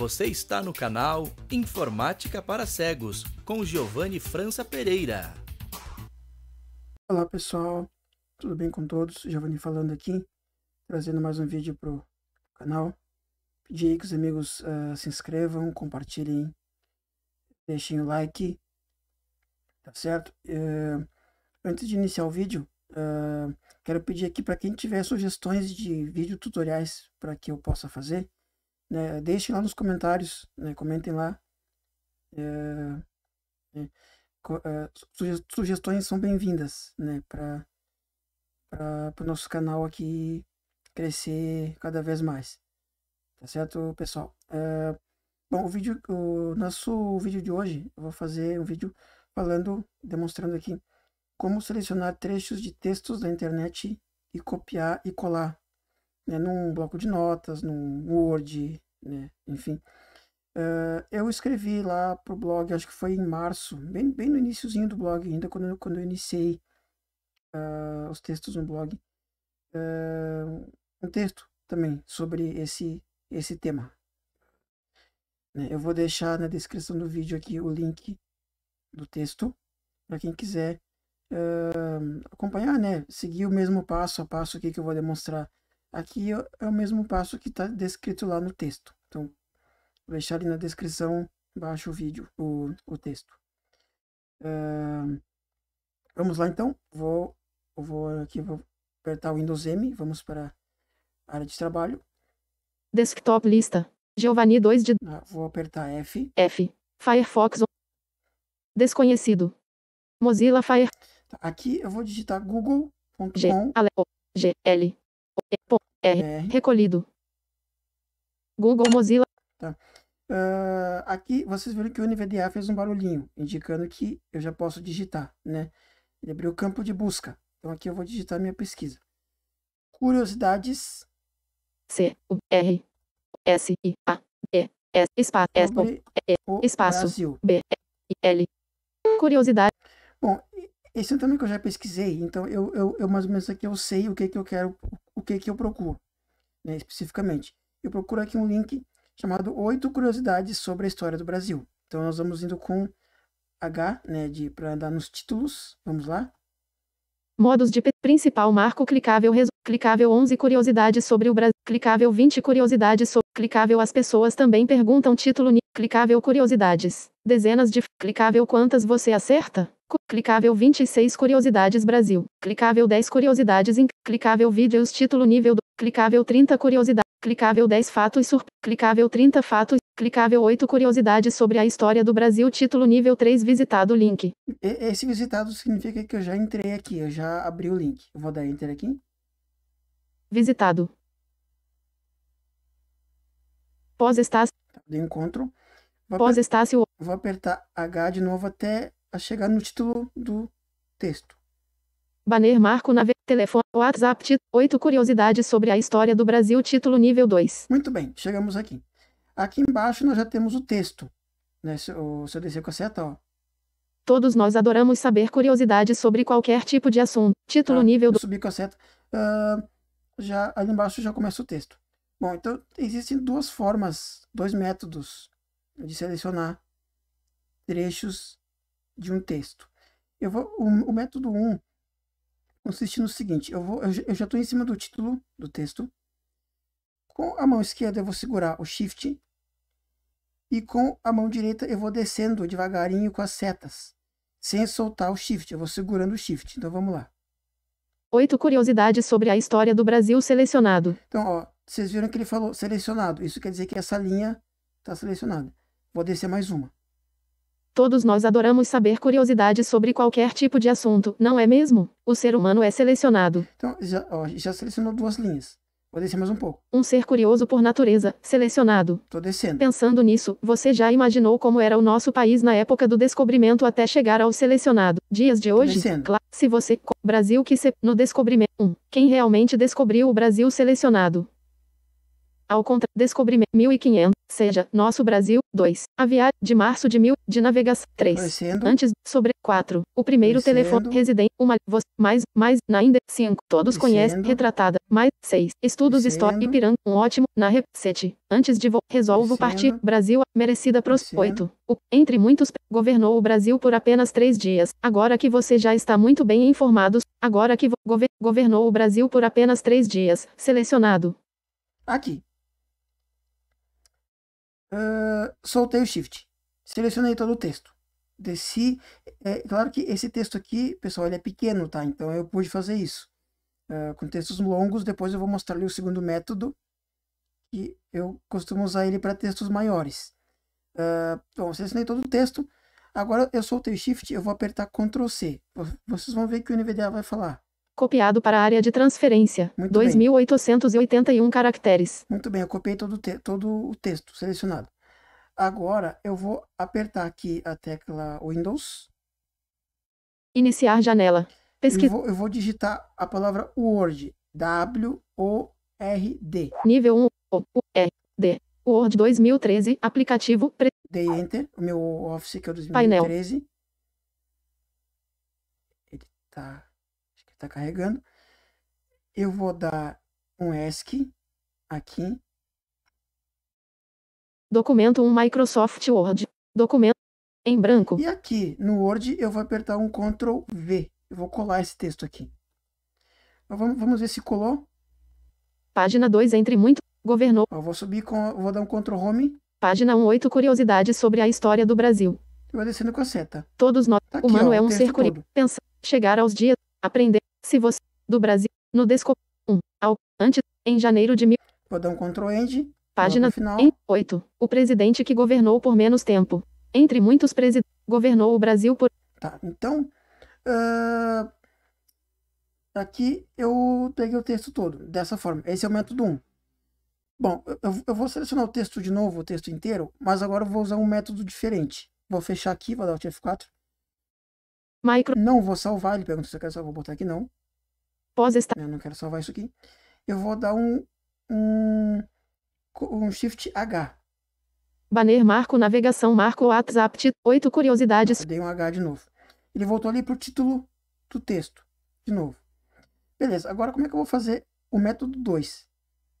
Você está no canal Informática para Cegos, com Giovanni França Pereira. Olá pessoal, tudo bem com todos? Giovanni falando aqui, trazendo mais um vídeo para o canal. Pedi aí que os amigos uh, se inscrevam, compartilhem, deixem o like, tá certo? Uh, antes de iniciar o vídeo, uh, quero pedir aqui para quem tiver sugestões de vídeo tutoriais para que eu possa fazer, né? Deixem lá nos comentários, né? comentem lá. É, né, é, sugestões são bem-vindas né? para o nosso canal aqui crescer cada vez mais. Tá certo, pessoal? É, bom, o vídeo, o nosso vídeo de hoje, eu vou fazer um vídeo falando, demonstrando aqui como selecionar trechos de textos da internet e copiar e colar né, num bloco de notas, num Word, né? Enfim, uh, eu escrevi lá pro blog, acho que foi em março, bem, bem no iníciozinho do blog, ainda quando, eu, quando eu iniciei uh, os textos no blog, uh, um texto também sobre esse, esse tema. Né? Eu vou deixar na descrição do vídeo aqui o link do texto para quem quiser acompanhar, né? Seguir o mesmo passo a passo aqui que eu vou demonstrar Aqui é, é o mesmo passo que está descrito lá no texto. Então, vou deixar ali na descrição, baixo o vídeo, o, o texto. Uh, vamos lá então, vou, vou aqui vou apertar o Windows M, vamos para a área de trabalho. Desktop lista, Giovanni 2 de... Ah, vou apertar F. F, Firefox, desconhecido, Mozilla Fire... Tá, aqui eu vou digitar google.com... G, L, é é. Recolhido. Google Mozilla. Tá. Uh, aqui vocês viram que o NVDA fez um barulhinho, indicando que eu já posso digitar, né? Ele abriu o campo de busca. Então aqui eu vou digitar minha pesquisa. Curiosidades. C, U, R, S, I, A, E, S, espaço, S, o, espaço, Brasil. B, L. Curiosidade. Bom, esse é também que eu já pesquisei, então eu, eu, eu, mais ou menos aqui eu sei o que, que eu quero, o que, que eu procuro, né, especificamente. Eu procuro aqui um link chamado oito curiosidades sobre a história do Brasil. Então nós vamos indo com H, né, de para andar nos títulos. Vamos lá. Modos de principal marco clicável resu... clicável 11 curiosidades sobre o Brasil, clicável 20 curiosidades sobre clicável as pessoas também perguntam título clicável curiosidades. Dezenas de clicável quantas você acerta? Clicável 26 Curiosidades Brasil. Clicável 10 Curiosidades em. Clicável Vídeos Título Nível do. Clicável 30 Curiosidades. Clicável 10 Fatos Sur. Clicável 30 Fatos. Clicável 8 Curiosidades sobre a História do Brasil. Título Nível 3 Visitado Link. Esse visitado significa que eu já entrei aqui, eu já abri o link. Eu vou dar Enter aqui. Visitado. Pós-estácio. Encontro. Vou Pós-estácio. Vou apertar H de novo até a chegar no título do texto. Banner Marco na telefone WhatsApp 8 curiosidades sobre a história do Brasil, título nível 2. Muito bem, chegamos aqui. Aqui embaixo nós já temos o texto. Né? Se, eu, se eu descer com a seta, ó. Todos nós adoramos saber curiosidades sobre qualquer tipo de assunto. Título tá, nível 2. Subir com a seta. Uh, já, ali embaixo já começa o texto. Bom, então existem duas formas, dois métodos de selecionar trechos de um texto. Eu vou, o, o método 1 um consiste no seguinte, eu, vou, eu já estou em cima do título do texto. Com a mão esquerda eu vou segurar o Shift e com a mão direita eu vou descendo devagarinho com as setas, sem soltar o Shift, eu vou segurando o Shift. Então vamos lá. Oito curiosidades sobre a história do Brasil selecionado. Então, ó, vocês viram que ele falou selecionado. Isso quer dizer que essa linha está selecionada. Vou descer mais uma. Todos nós adoramos saber curiosidades sobre qualquer tipo de assunto, não é mesmo? O ser humano é selecionado. Então, já, ó, já selecionou duas linhas. Vou descer mais um pouco. Um ser curioso por natureza, selecionado. Tô descendo. Pensando nisso, você já imaginou como era o nosso país na época do descobrimento até chegar ao selecionado? Dias de hoje? descendo. Claro, se você. Brasil que se. No descobrimento. 1. Um, quem realmente descobriu o Brasil selecionado? Ao contrário, descobrimento 1500, seja, nosso Brasil, 2, aviar, de março de 1000, de navegação, 3, Aparecendo. antes, sobre, 4, o primeiro telefone, residente, uma, você, mais, mais, na ainda, 5, todos conhecem, retratada, mais, 6, estudos história, Ipiranga, um ótimo, na rep, 7, antes de voo, resolvo partir, Brasil, merecida pros, 8, o, entre muitos, governou o Brasil por apenas 3 dias, agora que você já está muito bem informado, agora que vo, gover, governou o Brasil por apenas 3 dias, selecionado. Aqui. Ah, soltei o shift, selecionei todo o texto. Desci, é claro que esse texto aqui, pessoal, ele é pequeno, tá? Então eu pude fazer isso. Uh, com textos longos, depois eu vou mostrar-lhe o segundo método, que eu costumo usar ele para textos maiores. Uh, bom, selecionei todo o texto. Agora eu soltei o shift, eu vou apertar Ctrl C. Vocês vão ver que o NVDA vai falar copiado para a área de transferência. Muito 2.881 bem. caracteres. Muito bem, eu copiei todo, todo o texto selecionado. Agora eu vou apertar aqui a tecla Windows. Iniciar janela. Pesquisa. Eu vou, eu vou digitar a palavra Word. W-O-R-D. Nível 1. O-R-D. Word 2013. Aplicativo. Pre... Dei Enter. O meu Office que é o 2013. Painel. Ele está está carregando. Eu vou dar um ESC aqui. Documento 1 um Microsoft Word. Documento em branco. E aqui no Word eu vou apertar um Ctrl V. Eu vou colar esse texto aqui. Então, vamos, vamos ver se colou. Página 2 entre muito. Governou. Eu vou subir com. Vou dar um Ctrl Home. Página 18 Curiosidades sobre a história do Brasil. Eu vou descendo com a seta. Todos nós. Tá aqui, humano ó, é um ser curioso. Pensar. Chegar aos dias. Aprender. Se você é do Brasil no desco 1 ao antes em janeiro de mil. Vou dar um Ctrl End. Página final. Em 8. O presidente que governou por menos tempo. Entre muitos presidentes governou o Brasil por. Tá. Então uh, aqui eu peguei o texto todo dessa forma. Esse é o método 1. Bom, eu, eu vou selecionar o texto de novo, o texto inteiro, mas agora eu vou usar um método diferente. Vou fechar aqui, vou dar o tf 4 Micro. Não vou salvar. Ele pergunta se eu quero salvar. Vou botar aqui não. Pós estar. Eu não quero salvar isso aqui. Eu vou dar um. Um, um Shift H. Banner marco navegação marco WhatsApp Oito curiosidades. dei um H de novo. Ele voltou ali pro título do texto. De novo. Beleza. Agora como é que eu vou fazer o método 2?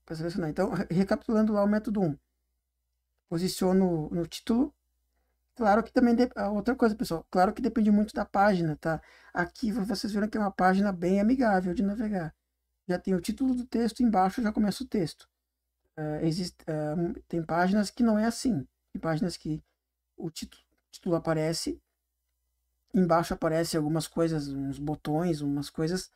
Para selecionar. Então, recapitulando lá o método 1. Um. Posiciono no título Claro que também, de... Ah, outra coisa, pessoal, claro que depende muito da página, tá? Aqui vocês viram que é uma página bem amigável de navegar. Já tem o título do texto, embaixo já começa o texto. Uh, é, existe, é, uh, tem páginas que não é assim. Tem páginas que o título, o título aparece, embaixo aparece algumas coisas, uns botões, umas coisas,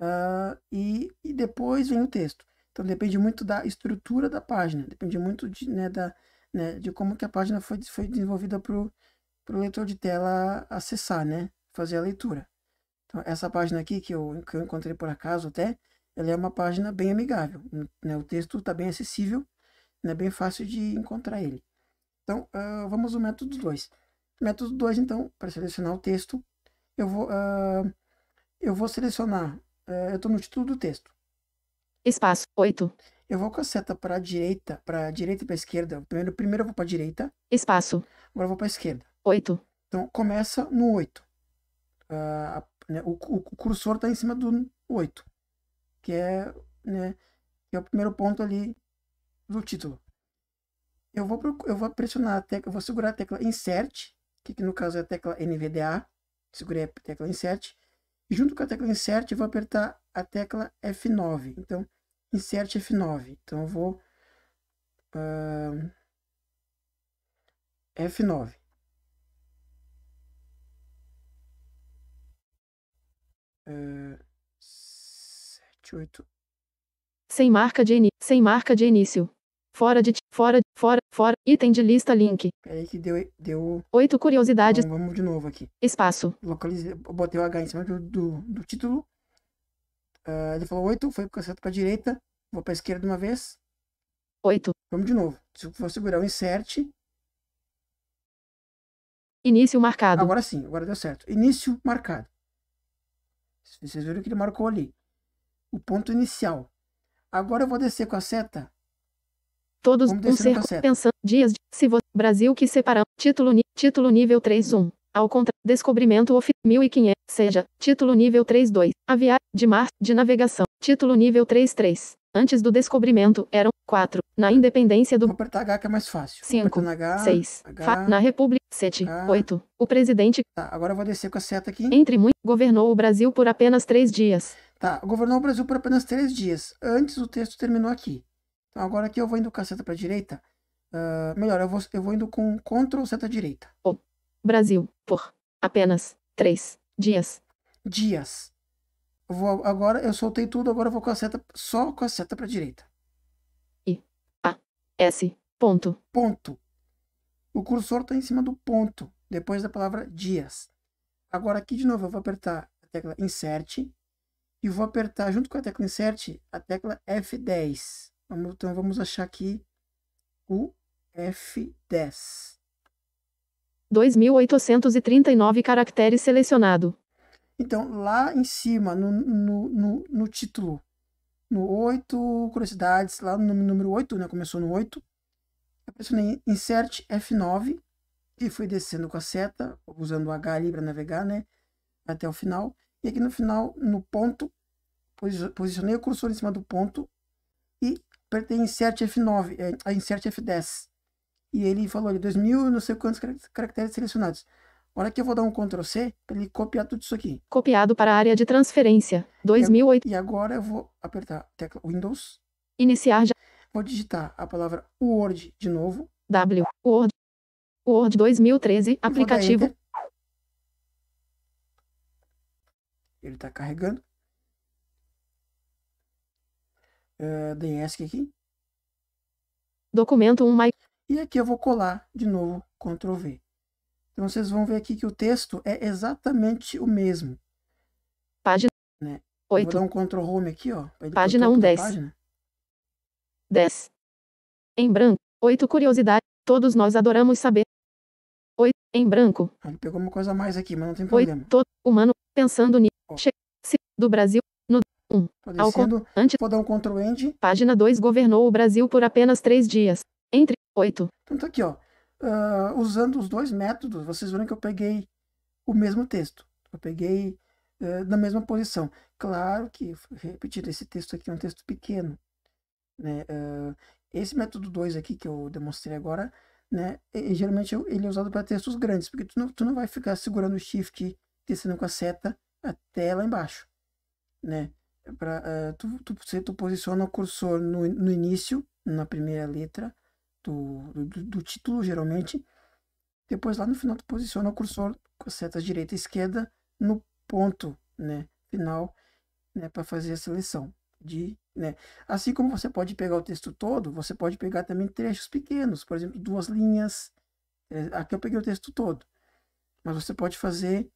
uh, e, e depois vem o texto. Então depende muito da estrutura da página, depende muito de, né, da, né, de como que a página foi, foi desenvolvida para o leitor de tela acessar, né, fazer a leitura. Então, essa página aqui, que eu, que eu encontrei por acaso até, ela é uma página bem amigável, né, o texto está bem acessível, né, bem fácil de encontrar ele. Então, uh, vamos ao método 2. Método 2, então, para selecionar o texto, eu vou, uh, eu vou selecionar, uh, eu estou no título do texto. Espaço 8. Eu vou com a seta para a direita, para a direita e para a esquerda. Primeiro, primeiro eu vou para a direita. Espaço. Agora eu vou para a esquerda. Oito. Então começa no oito. Uh, né, o, o, o, cursor está em cima do oito, que é, né, que é o primeiro ponto ali do título. Eu vou, eu vou pressionar a tecla, vou segurar a tecla Insert, que aqui no caso é a tecla NVDA. Segurei a tecla Insert. E junto com a tecla Insert, eu vou apertar a tecla F9. Então, Insert F9. Então, eu vou... Uh, F9. Uh, 7, 8... Sem marca de, sem marca de início. Fora de, fora, fora, fora, item de lista link. Peraí que deu, deu... Oito curiosidades. Então, vamos de novo aqui. Espaço. Localizei, botei o H em cima do, do, do título Uh, ele falou 8, foi seta para a direita. Vou para a esquerda de uma vez. 8. Vamos de novo. Se for segurar o insert. Início marcado. Agora sim, agora deu certo. Início marcado. Vocês viram que ele marcou ali. O ponto inicial. Agora eu vou descer com a seta. Todos um cerco pensando dias de, se você, Brasil que separamos título nível título nível 31. Ao contrário, descobrimento of 1500, seja, título nível 3-2, aviar, de mar, de navegação, título nível 3-3. Antes do descobrimento, eram 4. Na independência do. Apertar H que é mais fácil. 5. H, 6. H, na República. 7. H, 8. O presidente. Tá, agora eu vou descer com a seta aqui. Entre muitos. Governou o Brasil por apenas 3 dias. Tá, governou o Brasil por apenas 3 dias. Antes o texto terminou aqui. Então agora aqui eu vou indo com a seta pra direita. Uh, melhor, eu vou, eu vou indo com Ctrl seta direita. Oh. Brasil, por apenas três dias. Dias. Vou, agora eu soltei tudo, agora eu vou com a seta, só com a seta para direita. I A S ponto. Ponto. O cursor está em cima do ponto, depois da palavra dias. Agora aqui de novo eu vou apertar a tecla insert e vou apertar junto com a tecla insert a tecla F10. Então vamos achar aqui o F10. 2.839 caracteres selecionado. Então, lá em cima, no, no, no, no título, no 8, curiosidades, lá no número 8, né? Começou no 8. Eu pressionei Insert F9 e fui descendo com a seta, usando o H ali para navegar, né? Até o final. E aqui no final, no ponto, posicionei o cursor em cima do ponto e apertei Insert F9, é, Insert F10. E ele falou ali, 2000 não sei quantos caracteres selecionados. Olha que eu vou dar um Ctrl C para ele copiar tudo isso aqui. Copiado para a área de transferência, 2008. E agora eu vou apertar tecla Windows. Iniciar já. Vou digitar a palavra Word de novo. W, Word, Word 2013, aplicativo. Ele está carregando. Uh, eh, DESC aqui. Documento 1 mais. E aqui eu vou colar de novo Ctrl V. Então vocês vão ver aqui que o texto é exatamente o mesmo. Página né? 8. Vou dar um Ctrl Home aqui, ó. Página 1, 10. Página. 10. Em branco. 8 curiosidade. Todos nós adoramos saber. 8. Em branco. Ah, ele pegou uma coisa a mais aqui, mas não tem problema. 8. Todo humano pensando nisso. Do Brasil. No 1. Ao, antes, vou dar um Ctrl End. Página 2 governou o Brasil por apenas 3 dias. Entre 8. Então tá aqui, ó. Uh, usando os dois métodos, vocês viram que eu peguei o mesmo texto. Eu peguei uh, na mesma posição. Claro que, repetindo, esse texto aqui é um texto pequeno. Né? Uh, esse método 2 aqui que eu demonstrei agora, né? E, geralmente ele é usado para textos grandes, porque tu não, tu não vai ficar segurando o shift, descendo com a seta até lá embaixo. Né? Pra, uh, tu, tu, você tu posiciona o cursor no, no início, na primeira letra, do, do, do, título, geralmente. Depois, lá no final, tu posiciona o cursor com setas direita e esquerda no ponto né, final né, para fazer a seleção. De, né? Assim como você pode pegar o texto todo, você pode pegar também trechos pequenos, por exemplo, duas linhas. É, aqui eu peguei o texto todo, mas você pode fazer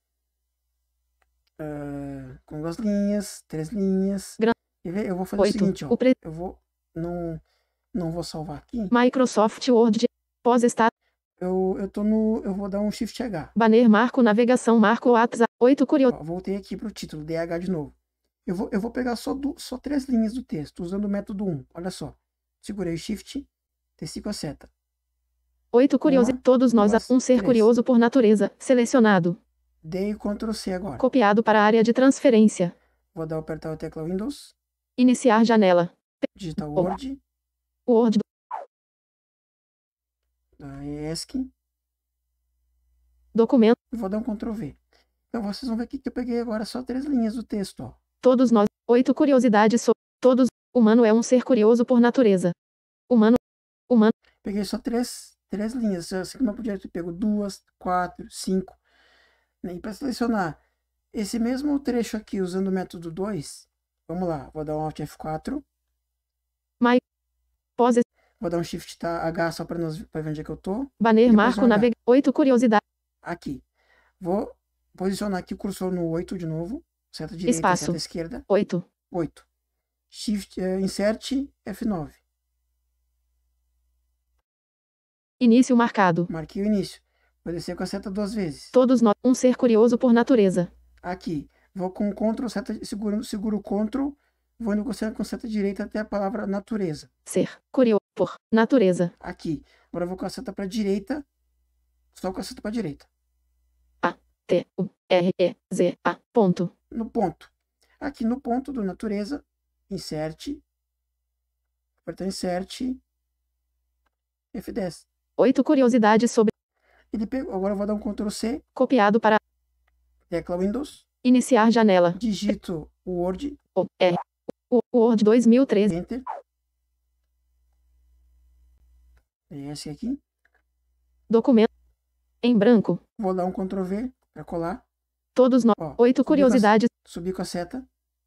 uh, com duas linhas, três linhas. Eu vou fazer Oito. o seguinte: ó, eu vou. Não não vou salvar aqui. Microsoft Word. Pós estar. Eu, eu tô no. Eu vou dar um shift H. Banner marco navegação marco WhatsApp. 8 curioso. Voltei aqui pro título, DH de novo. Eu vou, eu vou pegar só, do, só três linhas do texto, usando o método 1. Olha só. Segurei shift, desci a é seta. 8 curioso. Uma, Todos nós duas, um ser três. curioso por natureza. Selecionado. Dei Ctrl C agora. Copiado para a área de transferência. Vou dar apertar o teclado Windows. Iniciar janela. Digital Word. Word. ESC. Documento. Vou dar um Ctrl V. Então vocês vão ver aqui que eu peguei agora só três linhas do texto. Ó. Todos nós. Oito curiosidades sobre. Todos. Humano é um ser curioso por natureza. Humano. Humano. Peguei só três, três linhas. Eu sei que não podia ter pego duas, quatro, cinco. E para selecionar esse mesmo trecho aqui usando o método 2, vamos lá, vou dar um Alt F4. Mais Vou dar um shift tá, H só para nós para ver onde é que eu tô. Banner marco navega 8 Curiosidades Aqui. Vou posicionar aqui o cursor no 8 de novo, seta direita, Espaço. seta esquerda. 8. 8. Shift uh, insert F9. Início marcado. Marquei o início. Vou descer com a seta duas vezes. Todos nós, um ser curioso por natureza. Aqui. Vou com o Ctrl, seta, seguro, seguro Ctrl vou negociar com seta direita até a palavra natureza. Ser, curioso por, natureza. Aqui. Agora eu vou com a seta para direita, só com a seta para direita. A, T, U, R, E, Z, A, ponto. No ponto. Aqui no ponto do natureza, insert, Aperta insert, F10. Oito curiosidades sobre... Ele pegou, agora eu vou dar um Ctrl C. Copiado para... Tecla Windows. Iniciar janela. Digito Word. O, R, Word 2013. Enter. Esse aqui. Documento. Em branco. Vou dar um Ctrl V para colar. Todos nós. Oito curiosidades. Subir com a seta.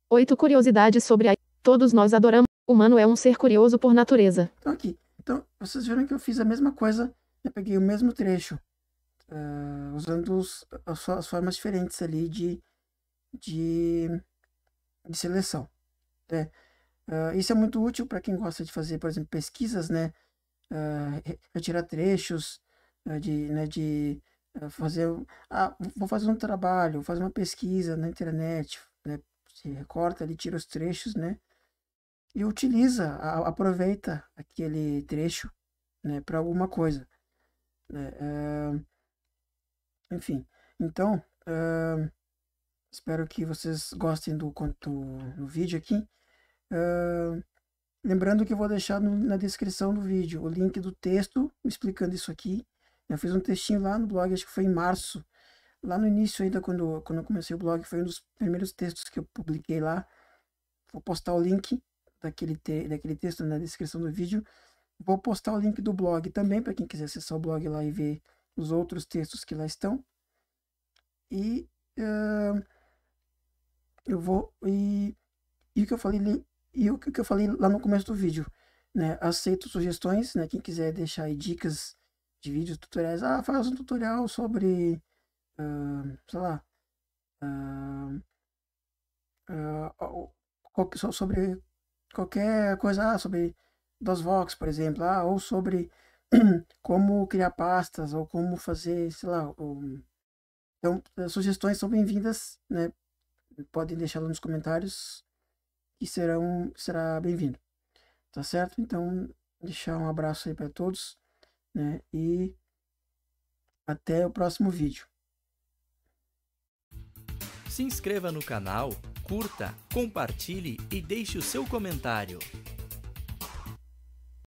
Oito curiosidades sobre a. Todos nós adoramos. O humano é um ser curioso por natureza. Então aqui. Então, vocês viram que eu fiz a mesma coisa. Eu peguei o mesmo trecho. Uh, usando os, as, as, formas diferentes ali de, de, de seleção. Né? Uh, isso é muito útil para quem gosta de fazer, por exemplo, pesquisas, né? Uh, retirar trechos uh, de, né, de fazer, ah, vou fazer um trabalho, vou fazer uma pesquisa na internet, né? Se recorta ali, tira os trechos, né? E utiliza, a, aproveita aquele trecho, né? Para alguma coisa, né? enfim, então espero que vocês gostem do, do, do vídeo aqui. Uh, lembrando que eu vou deixar no, na descrição do vídeo o link do texto explicando isso aqui. Eu fiz um textinho lá no blog, acho que foi em março. Lá no início ainda, quando, quando eu comecei o blog, foi um dos primeiros textos que eu publiquei lá. Vou postar o link daquele, te, daquele texto na descrição do vídeo. Vou postar o link do blog também, para quem quiser acessar o blog lá e ver os outros textos que lá estão. E uh, eu vou. E, e o que eu falei e o que eu falei lá no começo do vídeo, né? Aceito sugestões, né? Quem quiser deixar aí dicas de vídeos, tutoriais. Ah, faz um tutorial sobre, uh, sei lá, uh, uh, sobre qualquer coisa, ah, sobre DOSVox, por exemplo, ah, ou sobre como criar pastas, ou como fazer, sei lá, um, então, eh, sugestões são bem-vindas, né? Podem deixá-las nos comentários e será, será bem-vindo. Tá certo? Então, deixar um abraço aí para todos, né? E até o próximo vídeo. Se inscreva no canal, curta, compartilhe e deixe o seu comentário.